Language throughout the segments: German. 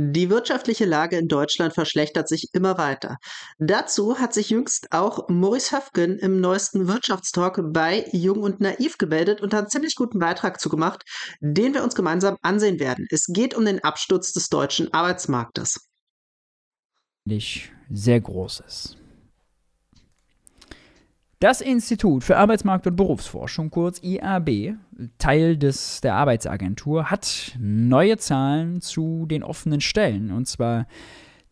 Die wirtschaftliche Lage in Deutschland verschlechtert sich immer weiter. Dazu hat sich jüngst auch Maurice Höfgen im neuesten Wirtschaftstalk bei Jung und Naiv gemeldet und einen ziemlich guten Beitrag zugemacht, den wir uns gemeinsam ansehen werden. Es geht um den Absturz des deutschen Arbeitsmarktes. Nicht Sehr groß ist. Das Institut für Arbeitsmarkt und Berufsforschung, kurz IAB, Teil des, der Arbeitsagentur, hat neue Zahlen zu den offenen Stellen. Und zwar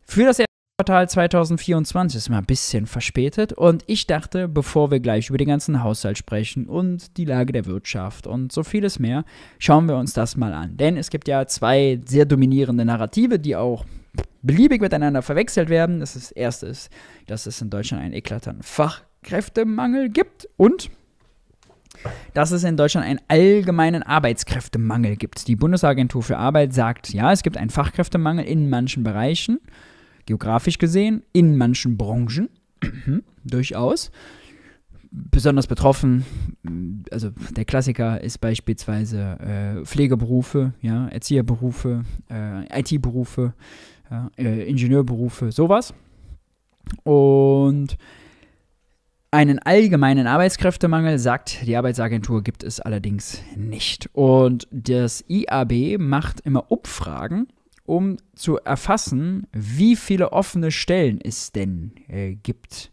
für das erste Quartal 2024 ist mal ein bisschen verspätet. Und ich dachte, bevor wir gleich über den ganzen Haushalt sprechen und die Lage der Wirtschaft und so vieles mehr, schauen wir uns das mal an. Denn es gibt ja zwei sehr dominierende Narrative, die auch beliebig miteinander verwechselt werden. Das, ist, das erste ist, dass es in Deutschland einen eklatanten Fach Fachkräftemangel gibt und dass es in Deutschland einen allgemeinen Arbeitskräftemangel gibt. Die Bundesagentur für Arbeit sagt, ja, es gibt einen Fachkräftemangel in manchen Bereichen, geografisch gesehen, in manchen Branchen, mhm, durchaus. Besonders betroffen, also der Klassiker ist beispielsweise äh, Pflegeberufe, ja, Erzieherberufe, äh, IT-Berufe, ja, äh, Ingenieurberufe, sowas. Und einen allgemeinen Arbeitskräftemangel, sagt die Arbeitsagentur, gibt es allerdings nicht. Und das IAB macht immer Umfragen, um zu erfassen, wie viele offene Stellen es denn äh, gibt.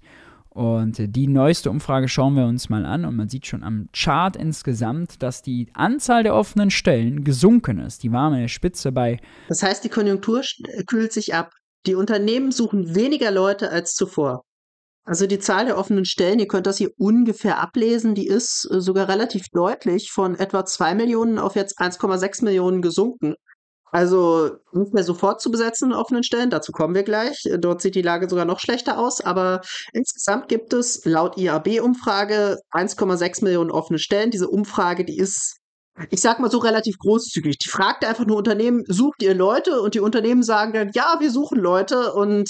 Und die neueste Umfrage schauen wir uns mal an und man sieht schon am Chart insgesamt, dass die Anzahl der offenen Stellen gesunken ist. Die war an Spitze bei. Das heißt, die Konjunktur kühlt sich ab. Die Unternehmen suchen weniger Leute als zuvor. Also die Zahl der offenen Stellen, ihr könnt das hier ungefähr ablesen, die ist äh, sogar relativ deutlich von etwa 2 Millionen auf jetzt 1,6 Millionen gesunken. Also nicht mehr sofort zu besetzen in offenen Stellen, dazu kommen wir gleich. Äh, dort sieht die Lage sogar noch schlechter aus, aber insgesamt gibt es laut IAB-Umfrage 1,6 Millionen offene Stellen. Diese Umfrage, die ist ich sag mal so relativ großzügig. Die fragt einfach nur Unternehmen, sucht ihr Leute? Und die Unternehmen sagen dann, ja, wir suchen Leute. Und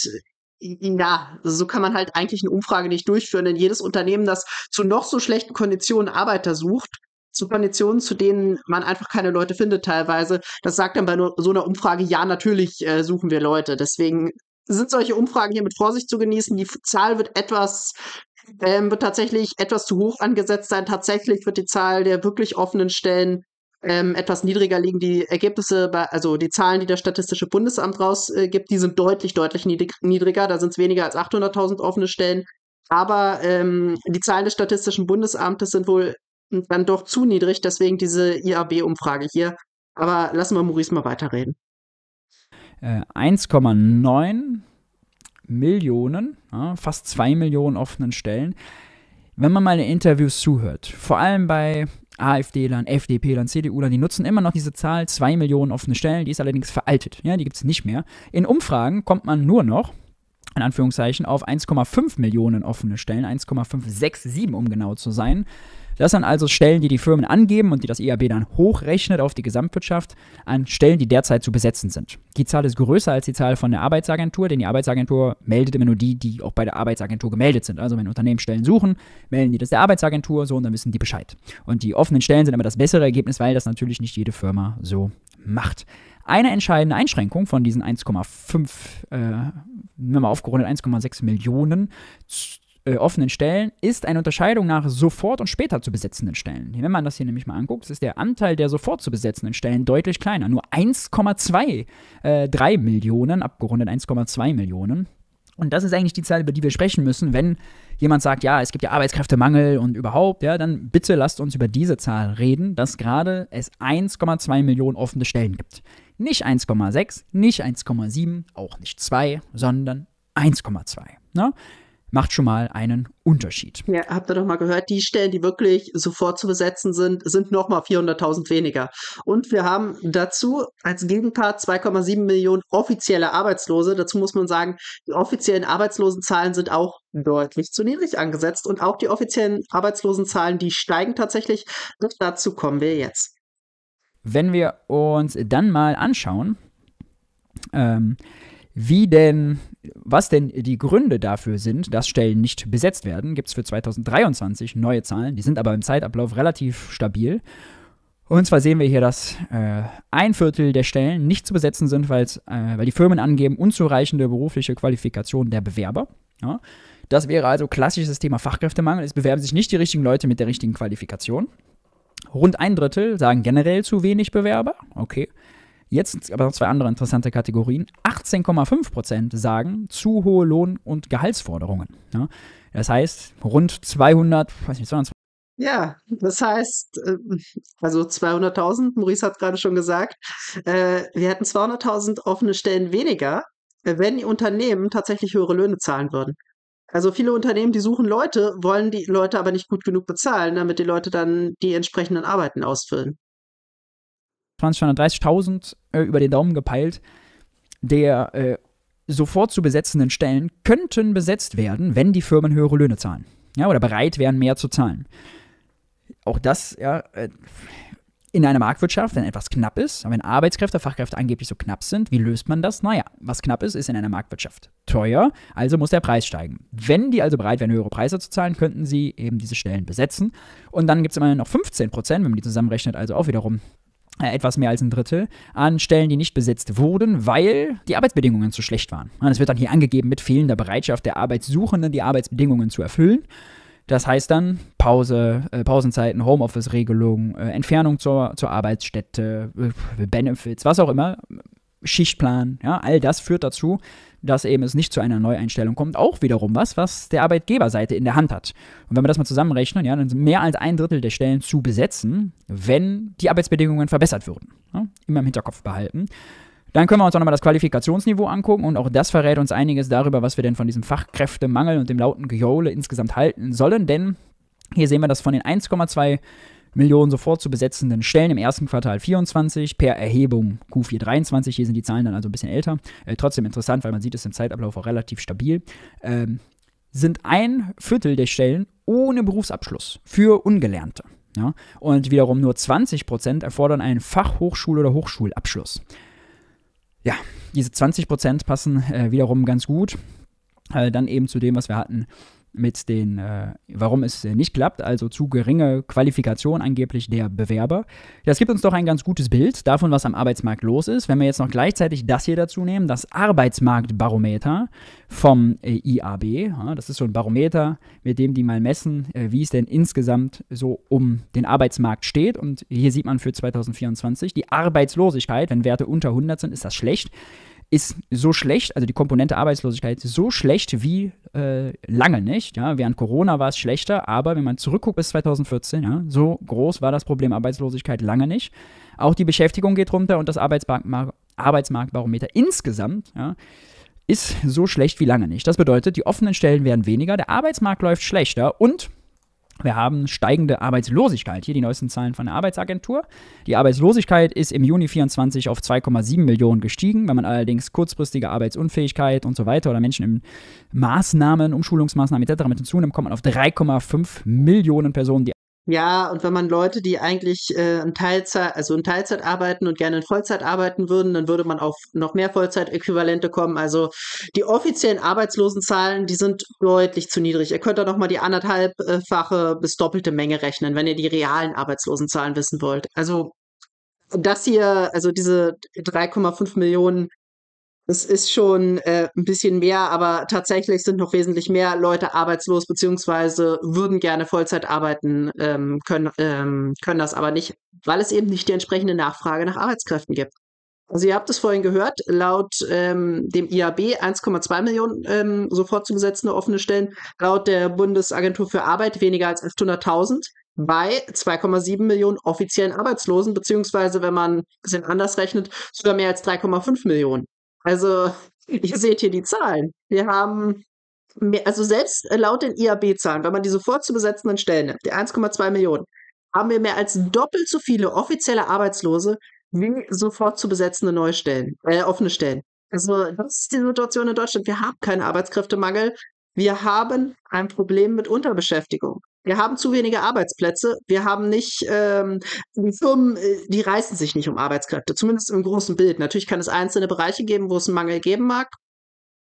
ja, so kann man halt eigentlich eine Umfrage nicht durchführen, denn jedes Unternehmen, das zu noch so schlechten Konditionen Arbeiter sucht, zu Konditionen, zu denen man einfach keine Leute findet teilweise, das sagt dann bei so einer Umfrage, ja, natürlich äh, suchen wir Leute. Deswegen sind solche Umfragen hier mit Vorsicht zu genießen. Die Zahl wird etwas, ähm, wird tatsächlich etwas zu hoch angesetzt sein. Tatsächlich wird die Zahl der wirklich offenen Stellen ähm, etwas niedriger liegen. Die Ergebnisse, bei, also die Zahlen, die das Statistische Bundesamt rausgibt, äh, die sind deutlich, deutlich niedrig, niedriger. Da sind es weniger als 800.000 offene Stellen. Aber ähm, die Zahlen des Statistischen Bundesamtes sind wohl dann doch zu niedrig. Deswegen diese IAB-Umfrage hier. Aber lassen wir Maurice mal weiterreden. Äh, 1,9 Millionen, ja, fast 2 Millionen offenen Stellen. Wenn man mal in Interviews zuhört, vor allem bei AfD-Lern, FDP-Lern, CDU-Lern, die nutzen immer noch diese Zahl, 2 Millionen offene Stellen, die ist allerdings veraltet, ja, die gibt es nicht mehr. In Umfragen kommt man nur noch, in Anführungszeichen, auf 1,5 Millionen offene Stellen, 1,567 um genau zu sein. Das sind also Stellen, die die Firmen angeben und die das EAB dann hochrechnet auf die Gesamtwirtschaft an Stellen, die derzeit zu besetzen sind. Die Zahl ist größer als die Zahl von der Arbeitsagentur, denn die Arbeitsagentur meldet immer nur die, die auch bei der Arbeitsagentur gemeldet sind. Also wenn Unternehmen Stellen suchen, melden die das der Arbeitsagentur so und dann wissen die Bescheid. Und die offenen Stellen sind immer das bessere Ergebnis, weil das natürlich nicht jede Firma so macht. Eine entscheidende Einschränkung von diesen 1,5, äh, mal aufgerundet 1,6 Millionen äh, offenen Stellen ist eine Unterscheidung nach sofort und später zu besetzenden Stellen. Wenn man das hier nämlich mal anguckt, ist der Anteil der sofort zu besetzenden Stellen deutlich kleiner. Nur 1,23 äh, Millionen, abgerundet 1,2 Millionen. Und das ist eigentlich die Zahl, über die wir sprechen müssen, wenn jemand sagt, ja, es gibt ja Arbeitskräftemangel und überhaupt, ja, dann bitte lasst uns über diese Zahl reden, dass gerade es 1,2 Millionen offene Stellen gibt. Nicht 1,6, nicht 1,7, auch nicht 2, sondern 1,2. Ne? macht schon mal einen Unterschied. Ja, habt ihr doch mal gehört, die Stellen, die wirklich sofort zu besetzen sind, sind nochmal 400.000 weniger. Und wir haben dazu als Gegenpart 2,7 Millionen offizielle Arbeitslose. Dazu muss man sagen, die offiziellen Arbeitslosenzahlen sind auch deutlich zu niedrig angesetzt und auch die offiziellen Arbeitslosenzahlen, die steigen tatsächlich. Und dazu kommen wir jetzt. Wenn wir uns dann mal anschauen, ähm, wie denn, was denn die Gründe dafür sind, dass Stellen nicht besetzt werden, gibt es für 2023 neue Zahlen. Die sind aber im Zeitablauf relativ stabil. Und zwar sehen wir hier, dass äh, ein Viertel der Stellen nicht zu besetzen sind, äh, weil die Firmen angeben unzureichende berufliche Qualifikation der Bewerber. Ja. Das wäre also klassisches Thema Fachkräftemangel. Es bewerben sich nicht die richtigen Leute mit der richtigen Qualifikation. Rund ein Drittel sagen generell zu wenig Bewerber. Okay. Jetzt aber noch zwei andere interessante Kategorien. 18,5% sagen zu hohe Lohn- und Gehaltsforderungen. Ja, das heißt, rund 200, weiß nicht, 220. Ja, das heißt, äh, also 200.000, Maurice hat gerade schon gesagt, äh, wir hätten 200.000 offene Stellen weniger, äh, wenn die Unternehmen tatsächlich höhere Löhne zahlen würden. Also viele Unternehmen, die suchen Leute, wollen die Leute aber nicht gut genug bezahlen, damit die Leute dann die entsprechenden Arbeiten ausfüllen. 230.000 äh, über den Daumen gepeilt, der äh, sofort zu besetzenden Stellen könnten besetzt werden, wenn die Firmen höhere Löhne zahlen. Ja, oder bereit wären, mehr zu zahlen. Auch das, ja, äh, in einer Marktwirtschaft, wenn etwas knapp ist, wenn Arbeitskräfte, Fachkräfte angeblich so knapp sind, wie löst man das? Naja, was knapp ist, ist in einer Marktwirtschaft teuer, also muss der Preis steigen. Wenn die also bereit wären, höhere Preise zu zahlen, könnten sie eben diese Stellen besetzen. Und dann gibt es immerhin noch 15 Prozent, wenn man die zusammenrechnet, also auch wiederum äh, etwas mehr als ein Drittel, an Stellen, die nicht besetzt wurden, weil die Arbeitsbedingungen zu schlecht waren. es wird dann hier angegeben mit fehlender Bereitschaft der Arbeitssuchenden, die Arbeitsbedingungen zu erfüllen. Das heißt dann Pause, äh, Pausenzeiten, Homeoffice-Regelung, äh, Entfernung zur, zur Arbeitsstätte, äh, Benefits, was auch immer. Schichtplan, ja, all das führt dazu, dass eben es nicht zu einer Neueinstellung kommt. Auch wiederum was, was der Arbeitgeberseite in der Hand hat. Und wenn wir das mal zusammenrechnen, ja, dann sind mehr als ein Drittel der Stellen zu besetzen, wenn die Arbeitsbedingungen verbessert würden. Ja, immer im Hinterkopf behalten. Dann können wir uns auch nochmal das Qualifikationsniveau angucken und auch das verrät uns einiges darüber, was wir denn von diesem Fachkräftemangel und dem lauten Gejohle insgesamt halten sollen, denn hier sehen wir, dass von den 1,2 Millionen sofort zu besetzenden Stellen im ersten Quartal 24 per Erhebung Q4 23. Hier sind die Zahlen dann also ein bisschen älter. Äh, trotzdem interessant, weil man sieht es im Zeitablauf auch relativ stabil. Ähm, sind ein Viertel der Stellen ohne Berufsabschluss für Ungelernte. Ja? Und wiederum nur 20 Prozent erfordern einen Fachhochschul- oder Hochschulabschluss. Ja, diese 20 Prozent passen äh, wiederum ganz gut äh, dann eben zu dem, was wir hatten mit den, äh, warum es äh, nicht klappt, also zu geringe Qualifikation angeblich der Bewerber. Das gibt uns doch ein ganz gutes Bild davon, was am Arbeitsmarkt los ist. Wenn wir jetzt noch gleichzeitig das hier dazu nehmen, das Arbeitsmarktbarometer vom äh, IAB, ja, das ist so ein Barometer, mit dem die mal messen, äh, wie es denn insgesamt so um den Arbeitsmarkt steht. Und hier sieht man für 2024 die Arbeitslosigkeit, wenn Werte unter 100 sind, ist das schlecht ist so schlecht, also die Komponente Arbeitslosigkeit so schlecht wie äh, lange nicht. Ja? Während Corona war es schlechter, aber wenn man zurückguckt bis 2014, ja, so groß war das Problem Arbeitslosigkeit lange nicht. Auch die Beschäftigung geht runter und das Arbeitsmarktbarometer insgesamt ja, ist so schlecht wie lange nicht. Das bedeutet, die offenen Stellen werden weniger, der Arbeitsmarkt läuft schlechter und wir haben steigende Arbeitslosigkeit. Hier die neuesten Zahlen von der Arbeitsagentur. Die Arbeitslosigkeit ist im Juni 24 auf 2,7 Millionen gestiegen. Wenn man allerdings kurzfristige Arbeitsunfähigkeit und so weiter oder Menschen in Maßnahmen, Umschulungsmaßnahmen etc. mit hinzunimmt, kommt man auf 3,5 Millionen Personen, die ja, und wenn man Leute, die eigentlich äh, in Teilzeit, also in Teilzeit arbeiten und gerne in Vollzeit arbeiten würden, dann würde man auf noch mehr Vollzeitäquivalente kommen. Also die offiziellen Arbeitslosenzahlen, die sind deutlich zu niedrig. Ihr könnt da noch mal die anderthalbfache bis doppelte Menge rechnen, wenn ihr die realen Arbeitslosenzahlen wissen wollt. Also das hier, also diese 3,5 Millionen das ist schon äh, ein bisschen mehr, aber tatsächlich sind noch wesentlich mehr Leute arbeitslos, beziehungsweise würden gerne Vollzeit arbeiten, ähm, können, ähm, können das aber nicht, weil es eben nicht die entsprechende Nachfrage nach Arbeitskräften gibt. Also ihr habt es vorhin gehört, laut ähm, dem IAB 1,2 Millionen ähm, sofort zu besetzende offene Stellen, laut der Bundesagentur für Arbeit weniger als 800.000 bei 2,7 Millionen offiziellen Arbeitslosen, beziehungsweise wenn man ein bisschen anders rechnet, sogar mehr als 3,5 Millionen. Also ihr seht hier die Zahlen. Wir haben mehr, also selbst laut den IAB-Zahlen, wenn man die sofort zu besetzenden Stellen nimmt, die 1,2 Millionen, haben wir mehr als doppelt so viele offizielle Arbeitslose wie sofort zu besetzende neue Stellen, äh, offene Stellen. Also das ist die Situation in Deutschland. Wir haben keinen Arbeitskräftemangel. Wir haben ein Problem mit Unterbeschäftigung. Wir haben zu wenige Arbeitsplätze. Wir haben nicht, ähm, Firmen, äh, die reißen sich nicht um Arbeitskräfte, zumindest im großen Bild. Natürlich kann es einzelne Bereiche geben, wo es einen Mangel geben mag.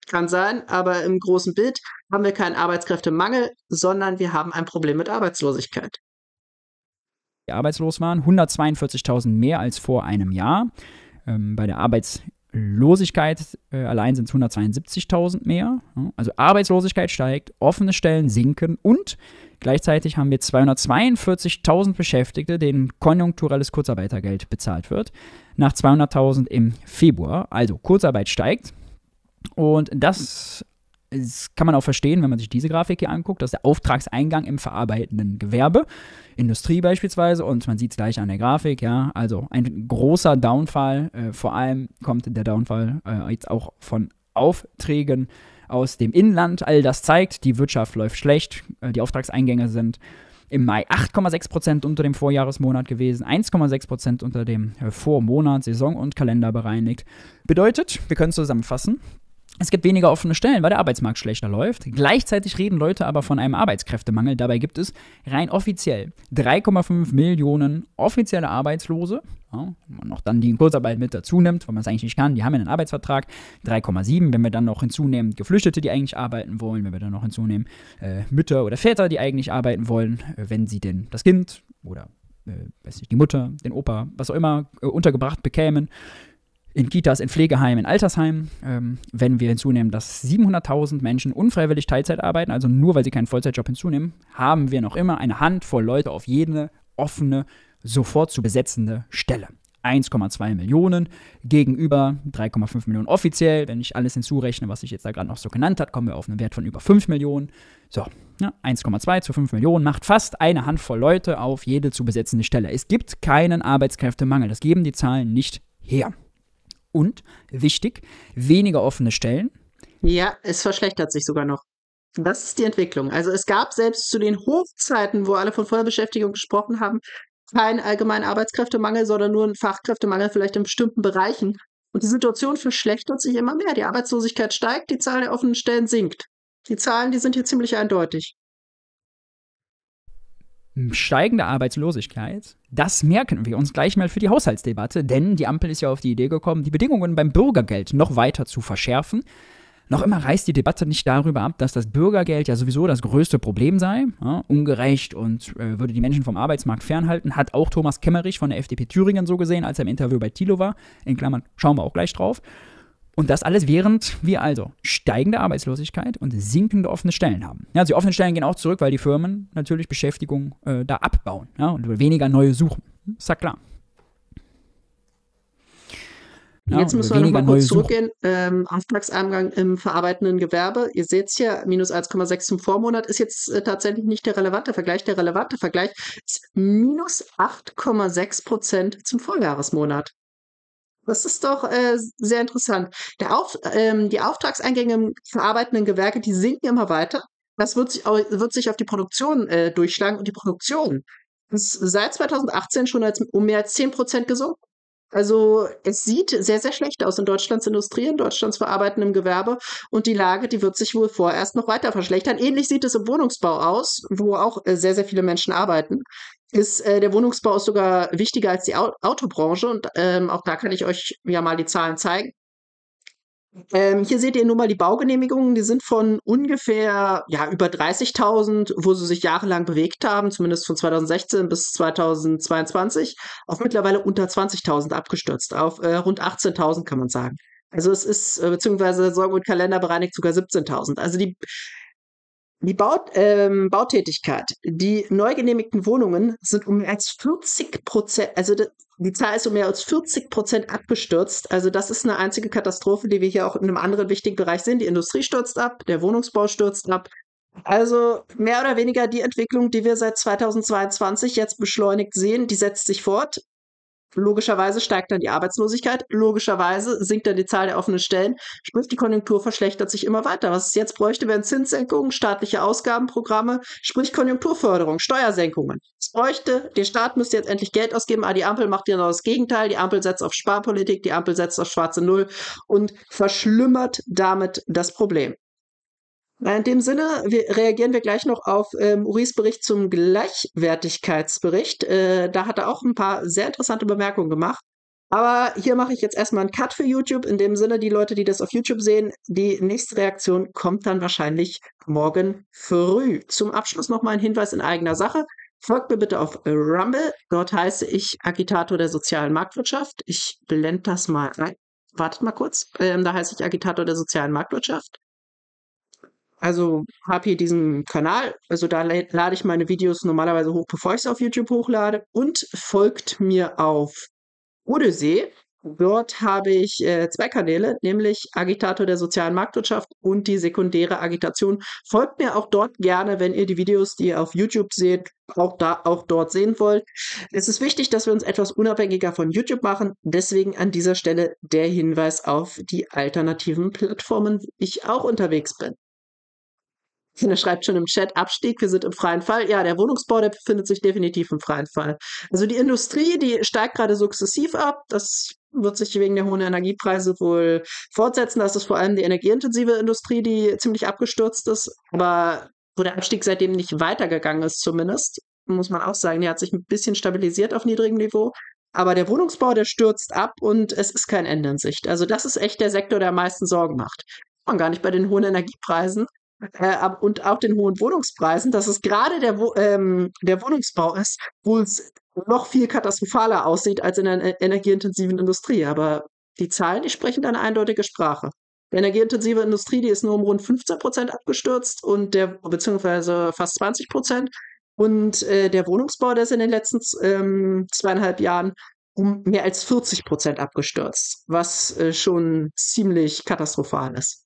Kann sein, aber im großen Bild haben wir keinen Arbeitskräftemangel, sondern wir haben ein Problem mit Arbeitslosigkeit. Die arbeitslos waren 142.000 mehr als vor einem Jahr. Ähm, bei der Arbeits Losigkeit äh, allein sind es 172.000 mehr. Also Arbeitslosigkeit steigt, offene Stellen sinken und gleichzeitig haben wir 242.000 Beschäftigte, denen konjunkturelles Kurzarbeitergeld bezahlt wird, nach 200.000 im Februar. Also Kurzarbeit steigt. Und das das kann man auch verstehen, wenn man sich diese Grafik hier anguckt, dass der Auftragseingang im verarbeitenden Gewerbe, Industrie beispielsweise, und man sieht es gleich an der Grafik, ja, also ein großer Downfall, äh, vor allem kommt der Downfall äh, jetzt auch von Aufträgen aus dem Inland, all das zeigt, die Wirtschaft läuft schlecht, äh, die Auftragseingänge sind im Mai 8,6% unter dem Vorjahresmonat gewesen, 1,6% unter dem äh, Vormonat, Saison- und Kalender bereinigt. Bedeutet, wir können zusammenfassen, es gibt weniger offene Stellen, weil der Arbeitsmarkt schlechter läuft. Gleichzeitig reden Leute aber von einem Arbeitskräftemangel. Dabei gibt es rein offiziell 3,5 Millionen offizielle Arbeitslose. Ja, wenn man noch dann die in Kurzarbeit mit dazu nimmt, weil man es eigentlich nicht kann, die haben ja einen Arbeitsvertrag. 3,7, wenn wir dann noch hinzunehmen, Geflüchtete, die eigentlich arbeiten wollen, wenn wir dann noch hinzunehmen, äh, Mütter oder Väter, die eigentlich arbeiten wollen, äh, wenn sie denn das Kind oder äh, weiß nicht, die Mutter, den Opa, was auch immer, äh, untergebracht bekämen in Kitas, in Pflegeheimen, in Altersheimen. Ähm, wenn wir hinzunehmen, dass 700.000 Menschen unfreiwillig Teilzeit arbeiten, also nur weil sie keinen Vollzeitjob hinzunehmen, haben wir noch immer eine Handvoll Leute auf jede offene, sofort zu besetzende Stelle. 1,2 Millionen gegenüber 3,5 Millionen offiziell. Wenn ich alles hinzurechne, was ich jetzt da gerade noch so genannt habe, kommen wir auf einen Wert von über 5 Millionen. So, ja, ne, 1,2 zu 5 Millionen macht fast eine Handvoll Leute auf jede zu besetzende Stelle. Es gibt keinen Arbeitskräftemangel. Das geben die Zahlen nicht her und, wichtig, weniger offene Stellen. Ja, es verschlechtert sich sogar noch. Das ist die Entwicklung. Also es gab selbst zu den Hochzeiten, wo alle von Vollbeschäftigung gesprochen haben, keinen allgemeinen Arbeitskräftemangel, sondern nur einen Fachkräftemangel vielleicht in bestimmten Bereichen. Und die Situation verschlechtert sich immer mehr. Die Arbeitslosigkeit steigt, die Zahl der offenen Stellen sinkt. Die Zahlen, die sind hier ziemlich eindeutig steigende Arbeitslosigkeit, das merken wir uns gleich mal für die Haushaltsdebatte, denn die Ampel ist ja auf die Idee gekommen, die Bedingungen beim Bürgergeld noch weiter zu verschärfen. Noch immer reißt die Debatte nicht darüber ab, dass das Bürgergeld ja sowieso das größte Problem sei, ja, ungerecht und äh, würde die Menschen vom Arbeitsmarkt fernhalten, hat auch Thomas Kemmerich von der FDP Thüringen so gesehen, als er im Interview bei Thilo war. In Klammern schauen wir auch gleich drauf. Und das alles, während wir also steigende Arbeitslosigkeit und sinkende offene Stellen haben. Ja, also die offenen Stellen gehen auch zurück, weil die Firmen natürlich Beschäftigung äh, da abbauen ja, und weniger neue suchen. Ist ja klar. Ja, Jetzt müssen wir nochmal kurz zurückgehen. Ähm, Auftragseingang im verarbeitenden Gewerbe. Ihr seht es hier, minus 1,6 zum Vormonat ist jetzt äh, tatsächlich nicht der relevante Vergleich. Der relevante Vergleich ist minus 8,6 Prozent zum Vorjahresmonat. Das ist doch äh, sehr interessant. Der Auf, ähm, die Auftragseingänge im verarbeitenden Gewerke, die sinken immer weiter. Das wird sich, wird sich auf die Produktion äh, durchschlagen und die Produktion ist seit 2018 schon als, um mehr als 10 Prozent gesunken. Also es sieht sehr, sehr schlecht aus in Deutschlands Industrie, in Deutschlands verarbeitendem Gewerbe und die Lage, die wird sich wohl vorerst noch weiter verschlechtern. Ähnlich sieht es im Wohnungsbau aus, wo auch äh, sehr, sehr viele Menschen arbeiten ist äh, der Wohnungsbau ist sogar wichtiger als die Autobranche und ähm, auch da kann ich euch ja mal die Zahlen zeigen. Ähm, hier seht ihr nur mal die Baugenehmigungen, die sind von ungefähr ja, über 30.000, wo sie sich jahrelang bewegt haben, zumindest von 2016 bis 2022, auf mittlerweile unter 20.000 abgestürzt, auf äh, rund 18.000 kann man sagen. Also es ist, äh, beziehungsweise Sorge und Kalender bereinigt sogar 17.000. Also die die Baut, ähm, Bautätigkeit. Die neu genehmigten Wohnungen sind um mehr als 40 Prozent, also das, die Zahl ist um mehr als 40 Prozent abgestürzt. Also das ist eine einzige Katastrophe, die wir hier auch in einem anderen wichtigen Bereich sehen. Die Industrie stürzt ab, der Wohnungsbau stürzt ab. Also mehr oder weniger die Entwicklung, die wir seit 2022 jetzt beschleunigt sehen, die setzt sich fort. Logischerweise steigt dann die Arbeitslosigkeit, logischerweise sinkt dann die Zahl der offenen Stellen, sprich die Konjunktur verschlechtert sich immer weiter. Was es jetzt bräuchte, wären Zinssenkungen, staatliche Ausgabenprogramme, sprich Konjunkturförderung, Steuersenkungen. Es bräuchte, der Staat müsste jetzt endlich Geld ausgeben, aber ah, die Ampel macht genau das Gegenteil. Die Ampel setzt auf Sparpolitik, die Ampel setzt auf schwarze Null und verschlimmert damit das Problem. In dem Sinne wir, reagieren wir gleich noch auf ähm, Uris Bericht zum Gleichwertigkeitsbericht. Äh, da hat er auch ein paar sehr interessante Bemerkungen gemacht. Aber hier mache ich jetzt erstmal einen Cut für YouTube. In dem Sinne, die Leute, die das auf YouTube sehen, die nächste Reaktion kommt dann wahrscheinlich morgen früh. Zum Abschluss nochmal ein Hinweis in eigener Sache. Folgt mir bitte auf Rumble. Dort heiße ich Agitator der sozialen Marktwirtschaft. Ich blende das mal ein. Wartet mal kurz. Ähm, da heiße ich Agitator der sozialen Marktwirtschaft. Also habe hier diesen Kanal, also da lade ich meine Videos normalerweise hoch, bevor ich es auf YouTube hochlade. Und folgt mir auf Odyssee. Dort habe ich äh, zwei Kanäle, nämlich Agitator der sozialen Marktwirtschaft und die sekundäre Agitation. Folgt mir auch dort gerne, wenn ihr die Videos, die ihr auf YouTube seht, auch da auch dort sehen wollt. Es ist wichtig, dass wir uns etwas unabhängiger von YouTube machen. Deswegen an dieser Stelle der Hinweis auf die alternativen Plattformen, wo ich auch unterwegs bin. Er schreibt schon im Chat, Abstieg, wir sind im freien Fall. Ja, der Wohnungsbau, der befindet sich definitiv im freien Fall. Also die Industrie, die steigt gerade sukzessiv ab. Das wird sich wegen der hohen Energiepreise wohl fortsetzen. Das ist vor allem die energieintensive Industrie, die ziemlich abgestürzt ist. Aber wo der Abstieg seitdem nicht weitergegangen ist zumindest, muss man auch sagen, der hat sich ein bisschen stabilisiert auf niedrigem Niveau. Aber der Wohnungsbau, der stürzt ab und es ist kein Ende in Sicht. Also das ist echt der Sektor, der am meisten Sorgen macht. Man gar nicht bei den hohen Energiepreisen äh, und auch den hohen Wohnungspreisen, dass es gerade der, Wo ähm, der Wohnungsbau ist, wo es noch viel katastrophaler aussieht als in der energieintensiven Industrie. Aber die Zahlen, die sprechen eine eindeutige Sprache. Die energieintensive Industrie, die ist nur um rund 15 Prozent abgestürzt und der, beziehungsweise fast 20 Prozent. Und äh, der Wohnungsbau, der ist in den letzten ähm, zweieinhalb Jahren um mehr als 40 Prozent abgestürzt, was äh, schon ziemlich katastrophal ist.